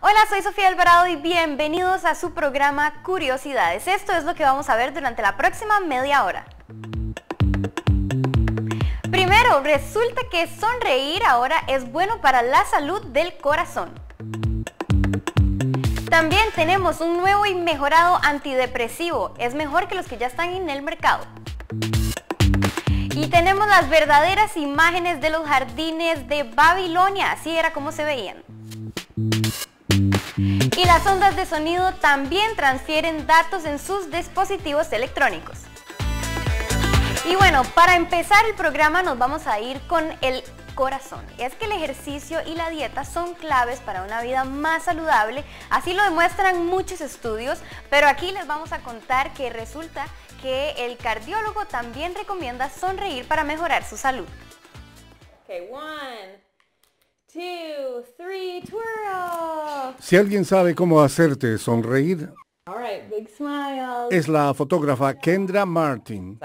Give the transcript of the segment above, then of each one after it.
Hola, soy Sofía Alvarado y bienvenidos a su programa Curiosidades. Esto es lo que vamos a ver durante la próxima media hora. Primero, resulta que sonreír ahora es bueno para la salud del corazón. También tenemos un nuevo y mejorado antidepresivo. Es mejor que los que ya están en el mercado. Y tenemos las verdaderas imágenes de los jardines de Babilonia. Así era como se veían. Y las ondas de sonido también transfieren datos en sus dispositivos electrónicos. Y bueno, para empezar el programa nos vamos a ir con el corazón. Es que el ejercicio y la dieta son claves para una vida más saludable, así lo demuestran muchos estudios, pero aquí les vamos a contar que resulta que el cardiólogo también recomienda sonreír para mejorar su salud. Okay, one. Si alguien sabe cómo hacerte sonreír, es la fotógrafa Kendra Martin.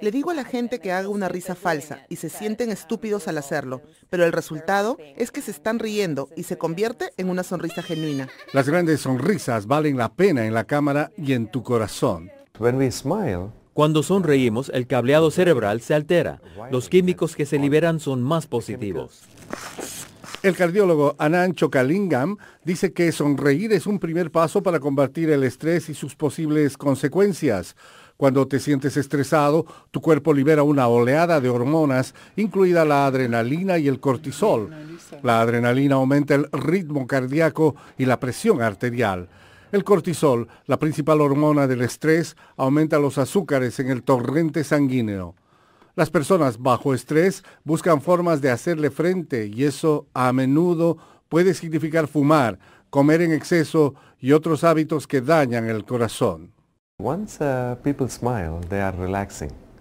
Le digo a la gente que haga una risa falsa y se sienten estúpidos al hacerlo, pero el resultado es que se están riendo y se convierte en una sonrisa genuina. Las grandes sonrisas valen la pena en la cámara y en tu corazón. cuando sonreímos, el cableado cerebral se altera. Los químicos que se liberan son más positivos. El cardiólogo Anancho Kalingam dice que sonreír es un primer paso para combatir el estrés y sus posibles consecuencias. Cuando te sientes estresado, tu cuerpo libera una oleada de hormonas, incluida la adrenalina y el cortisol. La adrenalina aumenta el ritmo cardíaco y la presión arterial. El cortisol, la principal hormona del estrés, aumenta los azúcares en el torrente sanguíneo. Las personas bajo estrés buscan formas de hacerle frente y eso a menudo puede significar fumar, comer en exceso y otros hábitos que dañan el corazón. Uh,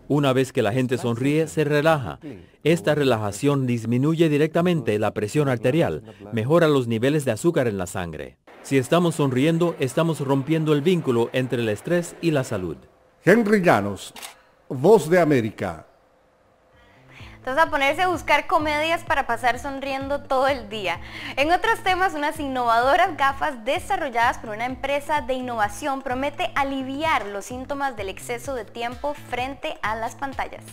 Una vez que la gente sonríe, se relaja. Esta relajación disminuye directamente la presión arterial, mejora los niveles de azúcar en la sangre. Si estamos sonriendo, estamos rompiendo el vínculo entre el estrés y la salud. Henry Llanos, Voz de América. Entonces a ponerse a buscar comedias para pasar sonriendo todo el día. En otros temas, unas innovadoras gafas desarrolladas por una empresa de innovación promete aliviar los síntomas del exceso de tiempo frente a las pantallas.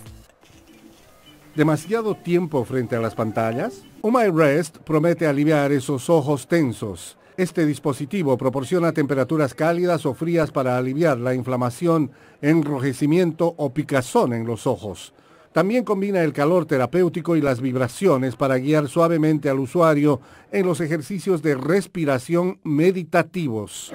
¿Demasiado tiempo frente a las pantallas? Oh Rest promete aliviar esos ojos tensos. Este dispositivo proporciona temperaturas cálidas o frías para aliviar la inflamación, enrojecimiento o picazón en los ojos. También combina el calor terapéutico y las vibraciones para guiar suavemente al usuario en los ejercicios de respiración meditativos.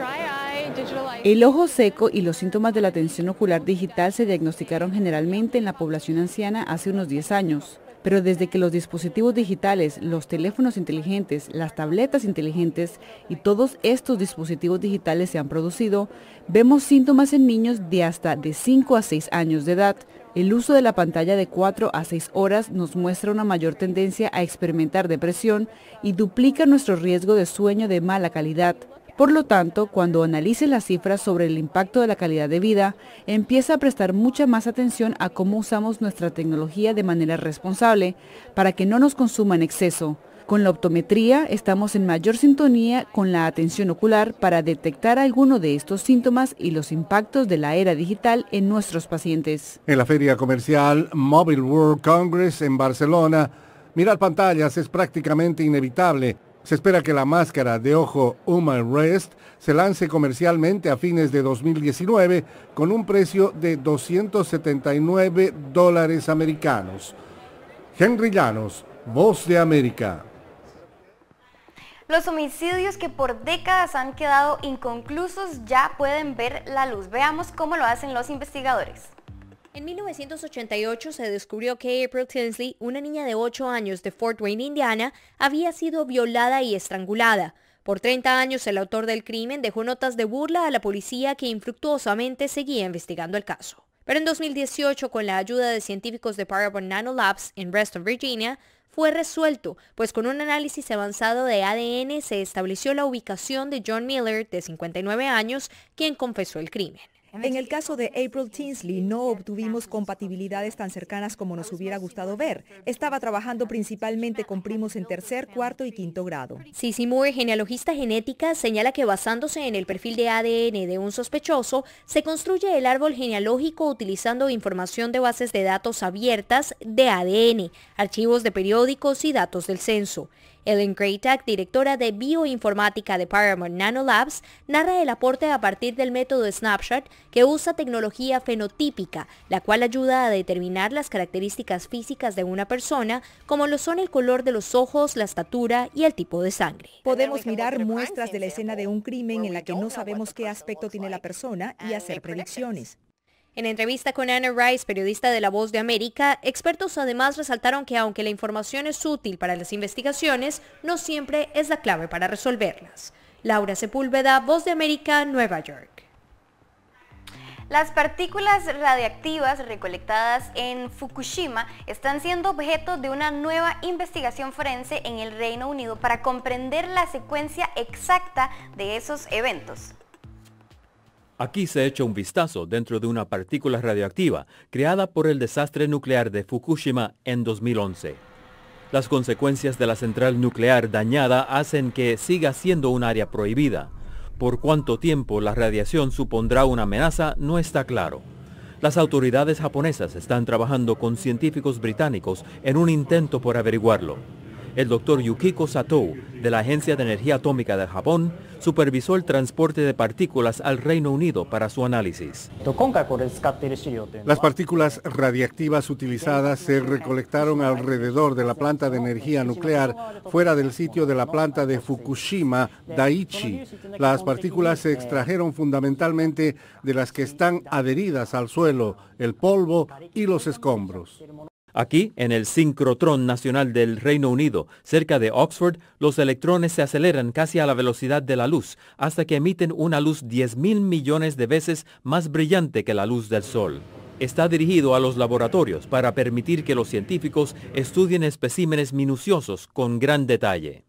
El ojo seco y los síntomas de la tensión ocular digital se diagnosticaron generalmente en la población anciana hace unos 10 años. Pero desde que los dispositivos digitales, los teléfonos inteligentes, las tabletas inteligentes y todos estos dispositivos digitales se han producido, vemos síntomas en niños de hasta de 5 a 6 años de edad, el uso de la pantalla de 4 a 6 horas nos muestra una mayor tendencia a experimentar depresión y duplica nuestro riesgo de sueño de mala calidad. Por lo tanto, cuando analice las cifras sobre el impacto de la calidad de vida, empieza a prestar mucha más atención a cómo usamos nuestra tecnología de manera responsable para que no nos consuma en exceso. Con la optometría estamos en mayor sintonía con la atención ocular para detectar alguno de estos síntomas y los impactos de la era digital en nuestros pacientes. En la feria comercial Mobile World Congress en Barcelona, mirar pantallas es prácticamente inevitable. Se espera que la máscara de ojo Human Rest se lance comercialmente a fines de 2019 con un precio de 279 dólares americanos. Henry Llanos, Voz de América. Los homicidios que por décadas han quedado inconclusos ya pueden ver la luz. Veamos cómo lo hacen los investigadores. En 1988 se descubrió que April Tinsley, una niña de 8 años de Fort Wayne, Indiana, había sido violada y estrangulada. Por 30 años el autor del crimen dejó notas de burla a la policía que infructuosamente seguía investigando el caso. Pero en 2018, con la ayuda de científicos de Parabon Nano Labs en Reston, Virginia, fue resuelto, pues con un análisis avanzado de ADN se estableció la ubicación de John Miller, de 59 años, quien confesó el crimen. En el caso de April Tinsley no obtuvimos compatibilidades tan cercanas como nos hubiera gustado ver. Estaba trabajando principalmente con primos en tercer, cuarto y quinto grado. se genealogista genética, señala que basándose en el perfil de ADN de un sospechoso, se construye el árbol genealógico utilizando información de bases de datos abiertas de ADN, archivos de periódicos y datos del censo. Ellen Greytag, directora de bioinformática de Paramount Nanolabs, narra el aporte a partir del método Snapshot que usa tecnología fenotípica, la cual ayuda a determinar las características físicas de una persona, como lo son el color de los ojos, la estatura y el tipo de sangre. Podemos mirar muestras de la escena de un crimen en la que no sabemos qué aspecto tiene la persona y hacer predicciones. En entrevista con Anna Rice, periodista de La Voz de América, expertos además resaltaron que aunque la información es útil para las investigaciones, no siempre es la clave para resolverlas. Laura Sepúlveda, Voz de América, Nueva York. Las partículas radiactivas recolectadas en Fukushima están siendo objeto de una nueva investigación forense en el Reino Unido para comprender la secuencia exacta de esos eventos. Aquí se echa un vistazo dentro de una partícula radioactiva creada por el desastre nuclear de Fukushima en 2011. Las consecuencias de la central nuclear dañada hacen que siga siendo un área prohibida. Por cuánto tiempo la radiación supondrá una amenaza no está claro. Las autoridades japonesas están trabajando con científicos británicos en un intento por averiguarlo. El doctor Yukiko Sato, de la Agencia de Energía Atómica de Japón, supervisó el transporte de partículas al Reino Unido para su análisis. Las partículas radiactivas utilizadas se recolectaron alrededor de la planta de energía nuclear fuera del sitio de la planta de Fukushima, Daiichi. Las partículas se extrajeron fundamentalmente de las que están adheridas al suelo, el polvo y los escombros. Aquí, en el sincrotrón nacional del Reino Unido, cerca de Oxford, los electrones se aceleran casi a la velocidad de la luz, hasta que emiten una luz 10.000 millones de veces más brillante que la luz del Sol está dirigido a los laboratorios para permitir que los científicos estudien especímenes minuciosos con gran detalle.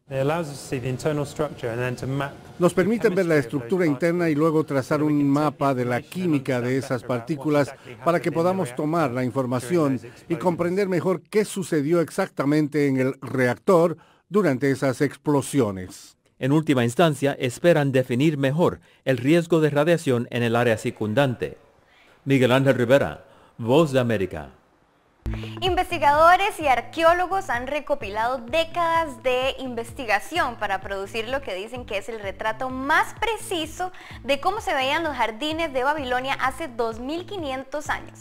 Nos permiten ver la estructura interna y luego trazar un mapa de la química de esas partículas para que podamos tomar la información y comprender mejor qué sucedió exactamente en el reactor durante esas explosiones. En última instancia, esperan definir mejor el riesgo de radiación en el área circundante. Miguel Ángel Rivera, Voz de América. Investigadores y arqueólogos han recopilado décadas de investigación para producir lo que dicen que es el retrato más preciso de cómo se veían los jardines de Babilonia hace 2500 años.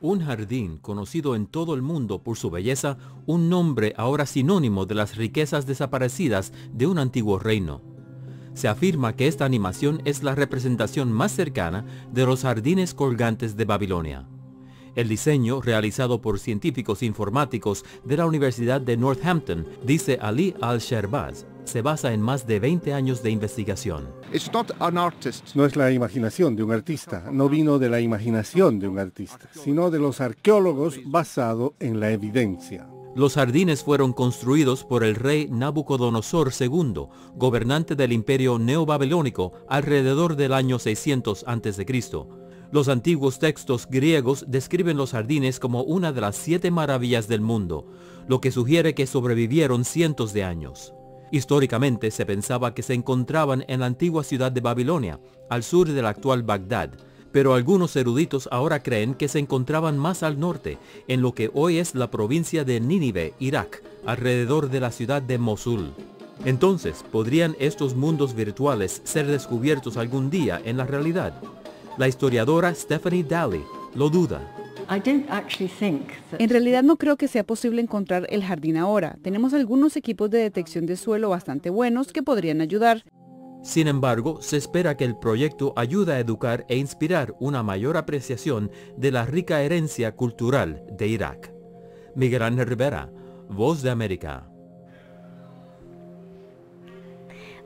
Un jardín conocido en todo el mundo por su belleza, un nombre ahora sinónimo de las riquezas desaparecidas de un antiguo reino se afirma que esta animación es la representación más cercana de los jardines colgantes de Babilonia. El diseño, realizado por científicos informáticos de la Universidad de Northampton, dice Ali al-Sherbaz, se basa en más de 20 años de investigación. No es la imaginación de un artista, no vino de la imaginación de un artista, sino de los arqueólogos basado en la evidencia. Los jardines fueron construidos por el rey Nabucodonosor II, gobernante del imperio neobabilónico alrededor del año 600 a.C. Los antiguos textos griegos describen los jardines como una de las siete maravillas del mundo, lo que sugiere que sobrevivieron cientos de años. Históricamente se pensaba que se encontraban en la antigua ciudad de Babilonia, al sur de la actual Bagdad, pero algunos eruditos ahora creen que se encontraban más al norte, en lo que hoy es la provincia de Nínive, Irak, alrededor de la ciudad de Mosul. Entonces, ¿podrían estos mundos virtuales ser descubiertos algún día en la realidad? La historiadora Stephanie Daly lo duda. En realidad no creo que sea posible encontrar el jardín ahora. Tenemos algunos equipos de detección de suelo bastante buenos que podrían ayudar, sin embargo, se espera que el proyecto ayude a educar e inspirar una mayor apreciación de la rica herencia cultural de Irak. Miguel Ángel Rivera, Voz de América.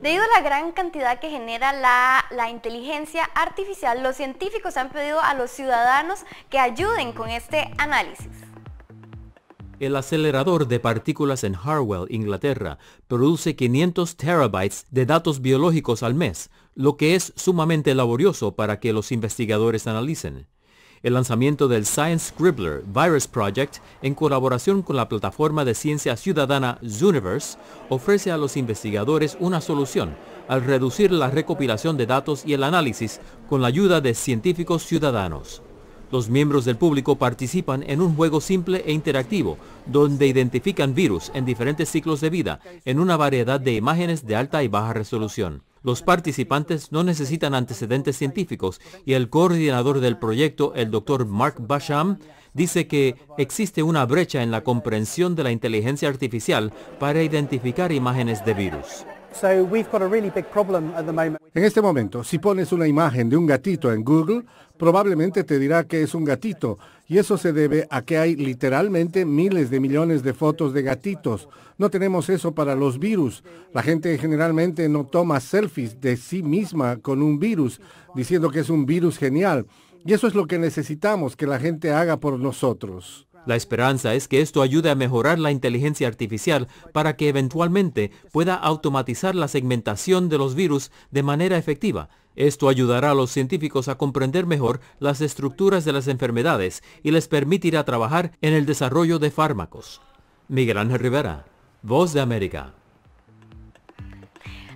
Debido a la gran cantidad que genera la, la, inteligencia artificial, los científicos han pedido a los ciudadanos que ayuden con este análisis. El acelerador de partículas en Harwell, Inglaterra, produce 500 terabytes de datos biológicos al mes, lo que es sumamente laborioso para que los investigadores analicen. El lanzamiento del Science Scribbler Virus Project, en colaboración con la plataforma de ciencia ciudadana Zooniverse, ofrece a los investigadores una solución al reducir la recopilación de datos y el análisis con la ayuda de científicos ciudadanos. Los miembros del público participan en un juego simple e interactivo, donde identifican virus en diferentes ciclos de vida, en una variedad de imágenes de alta y baja resolución. Los participantes no necesitan antecedentes científicos y el coordinador del proyecto, el doctor Mark Basham, dice que existe una brecha en la comprensión de la inteligencia artificial para identificar imágenes de virus. En este momento, si pones una imagen de un gatito en Google, probablemente te dirá que es un gatito, y eso se debe a que hay literalmente miles de millones de fotos de gatitos. No tenemos eso para los virus. La gente generalmente no toma selfies de sí misma con un virus, diciendo que es un virus genial. Y eso es lo que necesitamos que la gente haga por nosotros. La esperanza es que esto ayude a mejorar la inteligencia artificial para que eventualmente pueda automatizar la segmentación de los virus de manera efectiva. Esto ayudará a los científicos a comprender mejor las estructuras de las enfermedades y les permitirá trabajar en el desarrollo de fármacos. Miguel Ángel Rivera, Voz de América.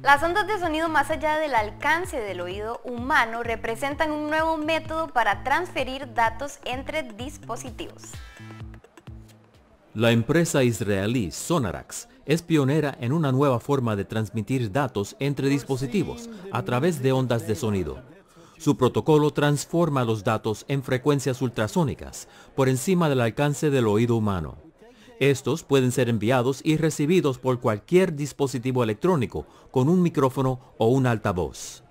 Las ondas de sonido más allá del alcance del oído humano representan un nuevo método para transferir datos entre dispositivos. La empresa israelí Sonarax es pionera en una nueva forma de transmitir datos entre dispositivos a través de ondas de sonido. Su protocolo transforma los datos en frecuencias ultrasónicas por encima del alcance del oído humano. Estos pueden ser enviados y recibidos por cualquier dispositivo electrónico con un micrófono o un altavoz.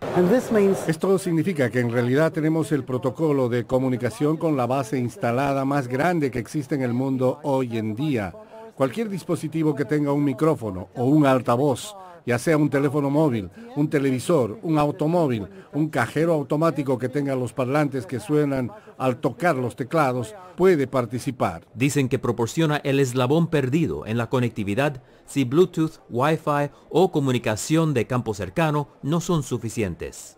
Esto significa que en realidad tenemos el protocolo de comunicación con la base instalada más grande que existe en el mundo hoy en día. Cualquier dispositivo que tenga un micrófono o un altavoz ya sea un teléfono móvil, un televisor, un automóvil, un cajero automático que tenga los parlantes que suenan al tocar los teclados, puede participar. Dicen que proporciona el eslabón perdido en la conectividad si Bluetooth, Wi-Fi o comunicación de campo cercano no son suficientes.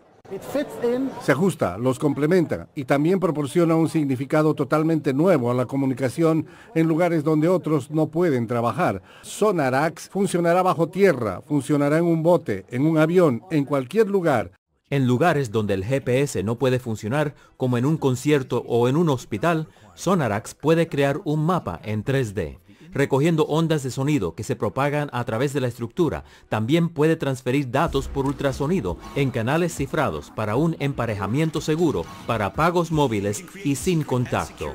Se ajusta, los complementa y también proporciona un significado totalmente nuevo a la comunicación en lugares donde otros no pueden trabajar. Sonarax funcionará bajo tierra, funcionará en un bote, en un avión, en cualquier lugar. En lugares donde el GPS no puede funcionar, como en un concierto o en un hospital, Sonarax puede crear un mapa en 3D recogiendo ondas de sonido que se propagan a través de la estructura. También puede transferir datos por ultrasonido en canales cifrados para un emparejamiento seguro para pagos móviles y sin contacto.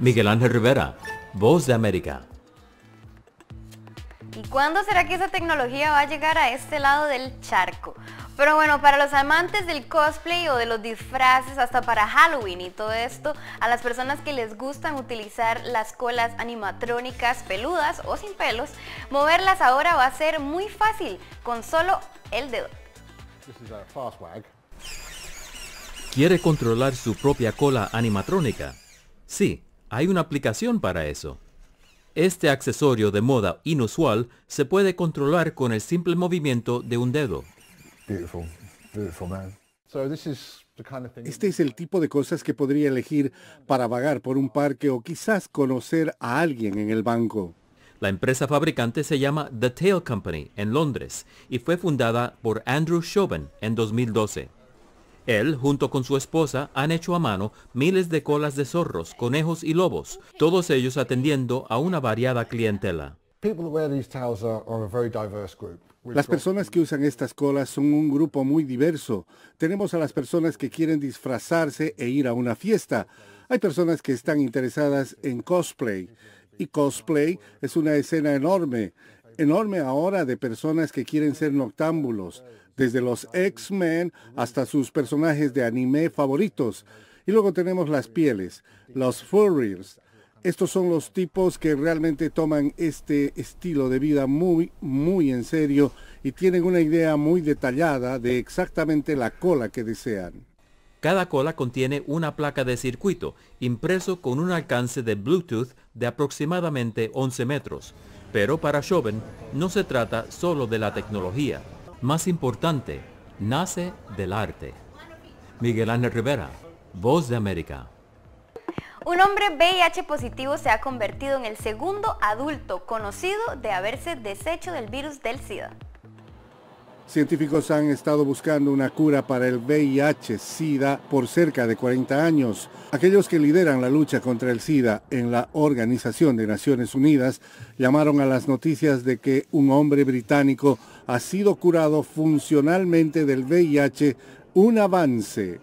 Miguel Ángel Rivera, Voz de América. ¿Y cuándo será que esa tecnología va a llegar a este lado del charco? Pero bueno, para los amantes del cosplay o de los disfraces, hasta para Halloween y todo esto, a las personas que les gustan utilizar las colas animatrónicas peludas o sin pelos, moverlas ahora va a ser muy fácil con solo el dedo. ¿Quiere controlar su propia cola animatrónica? Sí, hay una aplicación para eso. Este accesorio de moda inusual se puede controlar con el simple movimiento de un dedo. Este es el tipo de cosas que podría elegir para vagar por un parque o quizás conocer a alguien en el banco. La empresa fabricante se llama The Tail Company en Londres y fue fundada por Andrew Chauvin en 2012. Él, junto con su esposa, han hecho a mano miles de colas de zorros, conejos y lobos, todos ellos atendiendo a una variada clientela. Las personas que usan estas colas son un grupo muy diverso. Tenemos a las personas que quieren disfrazarse e ir a una fiesta. Hay personas que están interesadas en cosplay. Y cosplay es una escena enorme, enorme ahora de personas que quieren ser noctámbulos desde los X-Men hasta sus personajes de anime favoritos. Y luego tenemos las pieles, los furries. Estos son los tipos que realmente toman este estilo de vida muy, muy en serio y tienen una idea muy detallada de exactamente la cola que desean. Cada cola contiene una placa de circuito impreso con un alcance de Bluetooth de aproximadamente 11 metros. Pero para Chauvin no se trata solo de la tecnología más importante nace del arte. Miguel Ángel Rivera, Voz de América. Un hombre VIH positivo se ha convertido en el segundo adulto conocido de haberse deshecho del virus del SIDA. Científicos han estado buscando una cura para el VIH-Sida por cerca de 40 años. Aquellos que lideran la lucha contra el SIDA en la Organización de Naciones Unidas llamaron a las noticias de que un hombre británico ha sido curado funcionalmente del VIH, un avance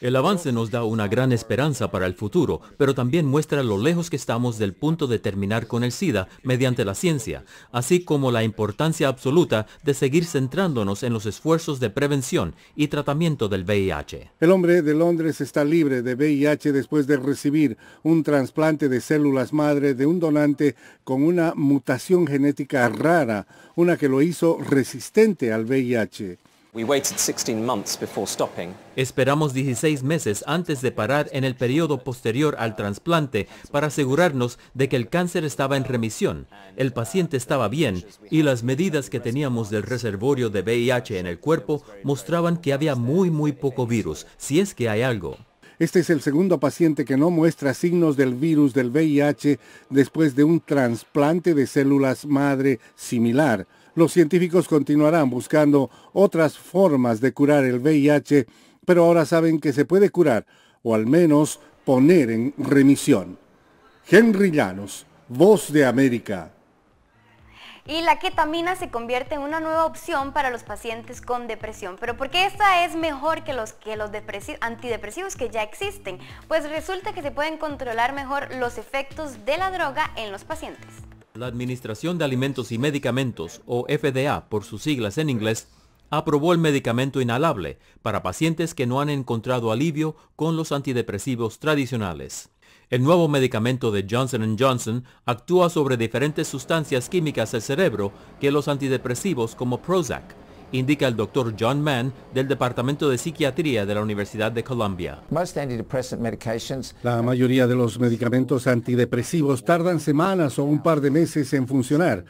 el avance nos da una gran esperanza para el futuro, pero también muestra lo lejos que estamos del punto de terminar con el SIDA mediante la ciencia, así como la importancia absoluta de seguir centrándonos en los esfuerzos de prevención y tratamiento del VIH. El hombre de Londres está libre de VIH después de recibir un trasplante de células madre de un donante con una mutación genética rara, una que lo hizo resistente al VIH. Esperamos 16 meses antes de parar en el periodo posterior al trasplante para asegurarnos de que el cáncer estaba en remisión, el paciente estaba bien y las medidas que teníamos del reservorio de VIH en el cuerpo mostraban que había muy muy poco virus, si es que hay algo. Este es el segundo paciente que no muestra signos del virus del VIH después de un trasplante de células madre similar. Los científicos continuarán buscando otras formas de curar el VIH, pero ahora saben que se puede curar o al menos poner en remisión. Henry Llanos, Voz de América. Y la ketamina se convierte en una nueva opción para los pacientes con depresión. ¿Pero por qué esta es mejor que los, que los antidepresivos que ya existen? Pues resulta que se pueden controlar mejor los efectos de la droga en los pacientes. La Administración de Alimentos y Medicamentos, o FDA por sus siglas en inglés, aprobó el medicamento inhalable para pacientes que no han encontrado alivio con los antidepresivos tradicionales. El nuevo medicamento de Johnson Johnson actúa sobre diferentes sustancias químicas del cerebro que los antidepresivos como Prozac, indica el doctor John Mann del Departamento de Psiquiatría de la Universidad de Colombia. La mayoría de los medicamentos antidepresivos tardan semanas o un par de meses en funcionar.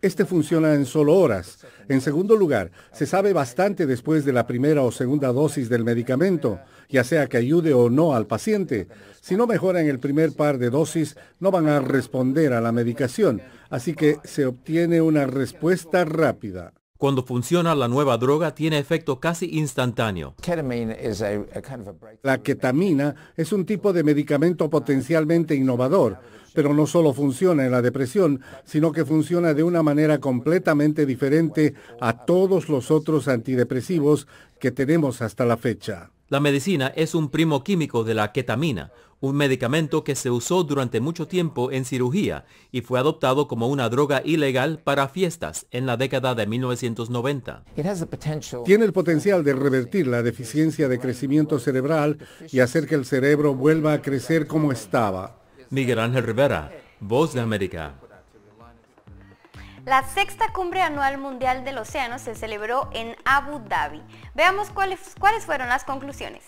Este funciona en solo horas. En segundo lugar, se sabe bastante después de la primera o segunda dosis del medicamento, ya sea que ayude o no al paciente. Si no mejoran el primer par de dosis, no van a responder a la medicación, así que se obtiene una respuesta rápida. Cuando funciona la nueva droga tiene efecto casi instantáneo. La ketamina es un tipo de medicamento potencialmente innovador, pero no solo funciona en la depresión, sino que funciona de una manera completamente diferente a todos los otros antidepresivos que tenemos hasta la fecha. La medicina es un primo químico de la ketamina, un medicamento que se usó durante mucho tiempo en cirugía y fue adoptado como una droga ilegal para fiestas en la década de 1990. Tiene el potencial de revertir la deficiencia de crecimiento cerebral y hacer que el cerebro vuelva a crecer como estaba. Miguel Ángel Rivera, Voz de América. La sexta cumbre anual mundial del océano se celebró en Abu Dhabi. Veamos cuáles, cuáles fueron las conclusiones.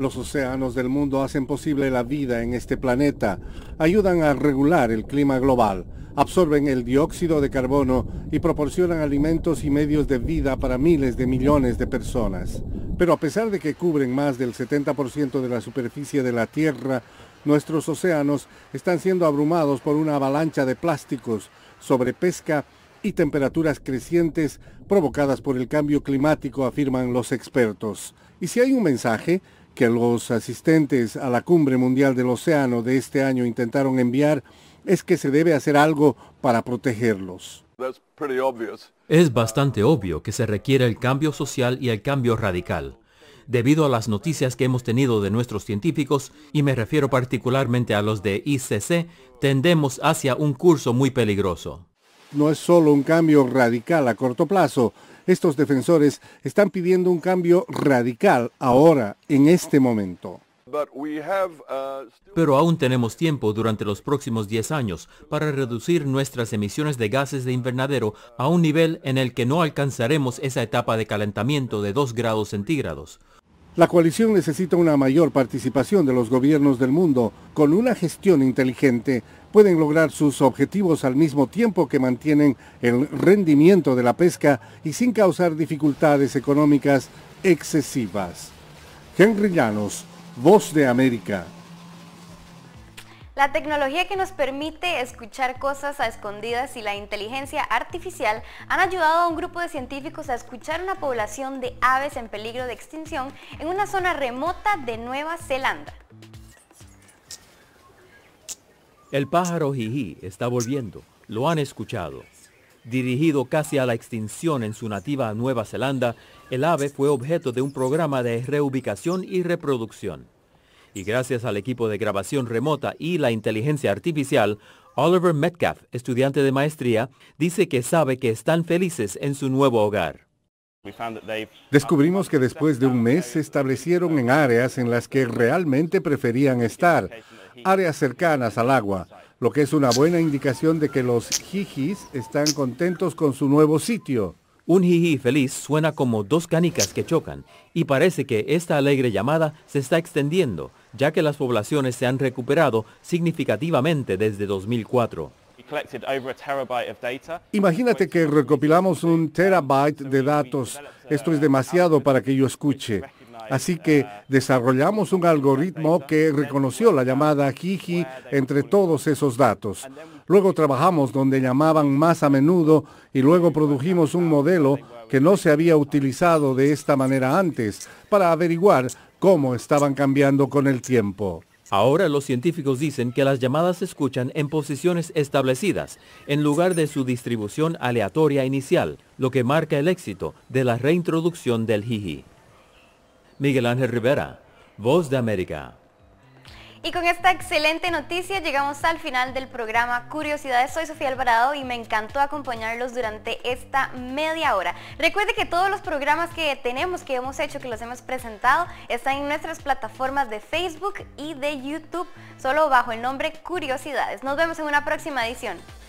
Los océanos del mundo hacen posible la vida en este planeta, ayudan a regular el clima global, absorben el dióxido de carbono y proporcionan alimentos y medios de vida para miles de millones de personas. Pero a pesar de que cubren más del 70% de la superficie de la Tierra, nuestros océanos están siendo abrumados por una avalancha de plásticos, sobrepesca y temperaturas crecientes provocadas por el cambio climático, afirman los expertos. Y si hay un mensaje, que los asistentes a la Cumbre Mundial del Océano de este año intentaron enviar es que se debe hacer algo para protegerlos. Es bastante obvio que se requiere el cambio social y el cambio radical. Debido a las noticias que hemos tenido de nuestros científicos, y me refiero particularmente a los de ICC, tendemos hacia un curso muy peligroso. No es solo un cambio radical a corto plazo, estos defensores están pidiendo un cambio radical ahora, en este momento. Uh, Pero aún tenemos tiempo durante los próximos 10 años para reducir nuestras emisiones de gases de invernadero a un nivel en el que no alcanzaremos esa etapa de calentamiento de 2 grados centígrados. La coalición necesita una mayor participación de los gobiernos del mundo con una gestión inteligente pueden lograr sus objetivos al mismo tiempo que mantienen el rendimiento de la pesca y sin causar dificultades económicas excesivas. Henry Llanos, Voz de América. La tecnología que nos permite escuchar cosas a escondidas y la inteligencia artificial han ayudado a un grupo de científicos a escuchar una población de aves en peligro de extinción en una zona remota de Nueva Zelanda. El pájaro Jiji está volviendo, lo han escuchado. Dirigido casi a la extinción en su nativa Nueva Zelanda, el ave fue objeto de un programa de reubicación y reproducción. Y gracias al equipo de grabación remota y la inteligencia artificial, Oliver Metcalf, estudiante de maestría, dice que sabe que están felices en su nuevo hogar. Descubrimos que después de un mes se establecieron en áreas en las que realmente preferían estar, áreas cercanas al agua, lo que es una buena indicación de que los jijis están contentos con su nuevo sitio. Un Jiji feliz suena como dos canicas que chocan y parece que esta alegre llamada se está extendiendo, ya que las poblaciones se han recuperado significativamente desde 2004. Imagínate que recopilamos un terabyte de datos. Esto es demasiado para que yo escuche. Así que desarrollamos un algoritmo que reconoció la llamada Gigi entre todos esos datos. Luego trabajamos donde llamaban más a menudo y luego produjimos un modelo que no se había utilizado de esta manera antes para averiguar cómo estaban cambiando con el tiempo. Ahora los científicos dicen que las llamadas se escuchan en posiciones establecidas, en lugar de su distribución aleatoria inicial, lo que marca el éxito de la reintroducción del jiji. Miguel Ángel Rivera, Voz de América. Y con esta excelente noticia llegamos al final del programa Curiosidades. Soy Sofía Alvarado y me encantó acompañarlos durante esta media hora. Recuerde que todos los programas que tenemos, que hemos hecho, que los hemos presentado, están en nuestras plataformas de Facebook y de YouTube, solo bajo el nombre Curiosidades. Nos vemos en una próxima edición.